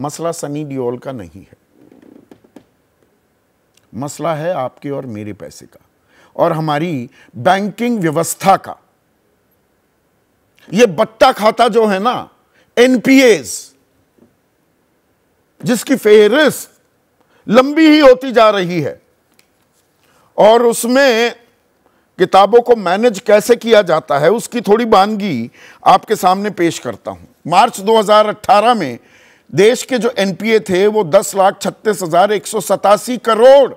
मसला सनी डियोल का नहीं है मसला है आपके और मेरे पैसे का और हमारी बैंकिंग व्यवस्था का यह बट्टा खाता जो है ना एनपीएस जिसकी फेहरिस्त लंबी ही होती जा रही है और उसमें किताबों को मैनेज कैसे किया जाता है उसकी थोड़ी बानगी आपके सामने पेश करता हूं मार्च 2018 में देश के जो एनपीए थे वो दस लाख छत्तीस हजार एक सौ सतासी करोड़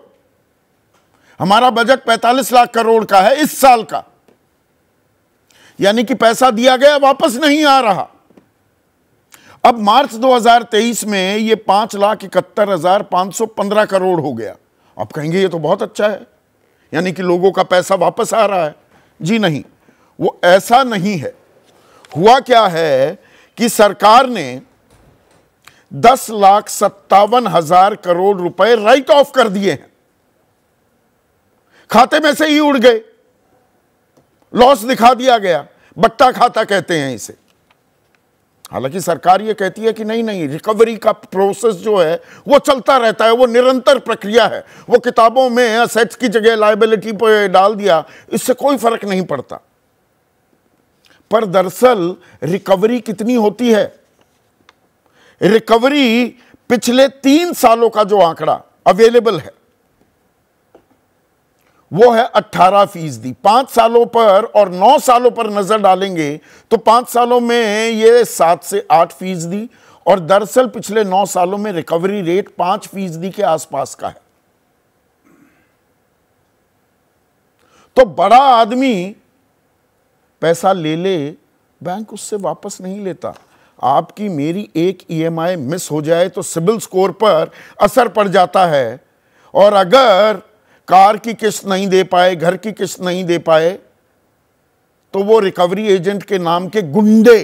हमारा बजट पैंतालीस लाख करोड़ का है इस साल का यानी कि पैसा दिया गया वापस नहीं आ रहा अब मार्च 2023 में ये पांच लाख इकहत्तर हजार पांच सौ पंद्रह करोड़ हो गया आप कहेंगे ये तो बहुत अच्छा है यानी कि लोगों का पैसा वापस आ रहा है जी नहीं वो ऐसा नहीं है हुआ क्या है कि सरकार ने दस लाख सत्तावन हजार करोड़ रुपए राइट ऑफ कर दिए हैं खाते में से ही उड़ गए लॉस दिखा दिया गया बट्टा खाता कहते हैं इसे हालांकि सरकार यह कहती है कि नहीं नहीं रिकवरी का प्रोसेस जो है वो चलता रहता है वो निरंतर प्रक्रिया है वो किताबों में असेट्स की जगह लाइबिलिटी पर डाल दिया इससे कोई फर्क नहीं पड़ता पर दरअसल रिकवरी कितनी होती है रिकवरी पिछले तीन सालों का जो आंकड़ा अवेलेबल है वो है 18 फीसदी पांच सालों पर और नौ सालों पर नजर डालेंगे तो पांच सालों में ये सात से आठ फीसदी और दरअसल पिछले नौ सालों में रिकवरी रेट पांच फीसदी के आसपास का है तो बड़ा आदमी पैसा ले ले बैंक उससे वापस नहीं लेता आपकी मेरी एक ईएमआई e मिस हो जाए तो सिबिल स्कोर पर असर पड़ जाता है और अगर कार की किस्त नहीं दे पाए घर की किस्त नहीं दे पाए तो वो रिकवरी एजेंट के नाम के गुंडे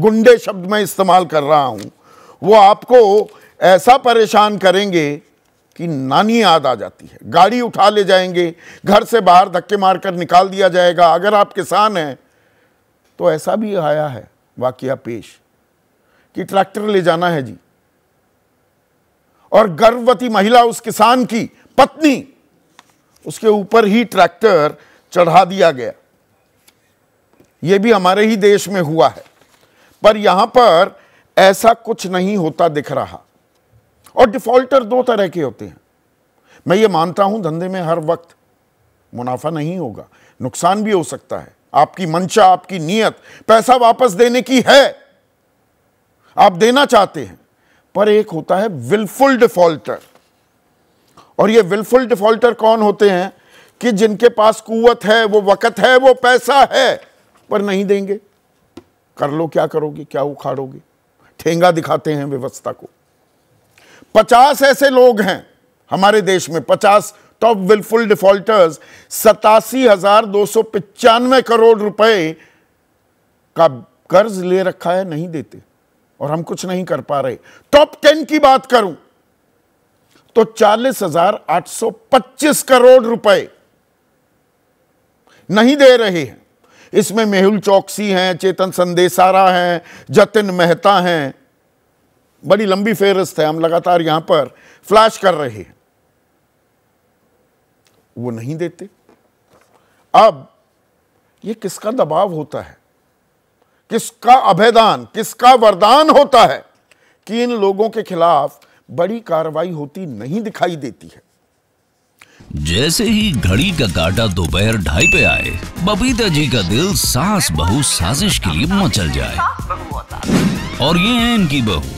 गुंडे शब्द में इस्तेमाल कर रहा हूं वो आपको ऐसा परेशान करेंगे कि नानी याद आ जाती है गाड़ी उठा ले जाएंगे घर से बाहर धक्के मारकर निकाल दिया जाएगा अगर आप किसान हैं तो ऐसा भी आया है वाकया पेश कि ट्रैक्टर ले जाना है जी और गर्भवती महिला उस किसान की पत्नी उसके ऊपर ही ट्रैक्टर चढ़ा दिया गया यह भी हमारे ही देश में हुआ है पर यहां पर ऐसा कुछ नहीं होता दिख रहा और डिफॉल्टर दो तरह के होते हैं मैं ये मानता हूं धंधे में हर वक्त मुनाफा नहीं होगा नुकसान भी हो सकता है आपकी मंशा आपकी नीयत पैसा वापस देने की है आप देना चाहते हैं पर एक होता है विलफुल डिफॉल्टर और ये विलफुल डिफॉल्टर कौन होते हैं कि जिनके पास कुवत है वो वक़्त है वो पैसा है पर नहीं देंगे कर लो क्या करोगे क्या उखाड़ोगे ठेंगा दिखाते हैं व्यवस्था को पचास ऐसे लोग हैं हमारे देश में पचास टॉप विलफुल डिफॉल्टर्स सतासी हजार दो सौ पिचानवे करोड़ रुपए का कर्ज ले रखा है नहीं देते और हम कुछ नहीं कर पा रहे टॉप टेन की बात करूं तो चालीस हजार आठ सौ पच्चीस करोड़ रुपए नहीं दे रहे हैं इसमें मेहुल चौकसी हैं चेतन संदेशारा हैं जतिन मेहता हैं बड़ी लंबी फेहरिस्त है हम लगातार यहां पर फ्लैश कर रहे हैं वो नहीं देते अब ये किसका दबाव होता है किसका अभेदान किसका वरदान होता है कि इन लोगों के खिलाफ बड़ी कार्रवाई होती नहीं दिखाई देती है जैसे ही घड़ी का काटा दोपहर ढाई पे आए बबीता जी का दिल सास बहु साजिश के लिए मचल जाए और ये है इनकी बहू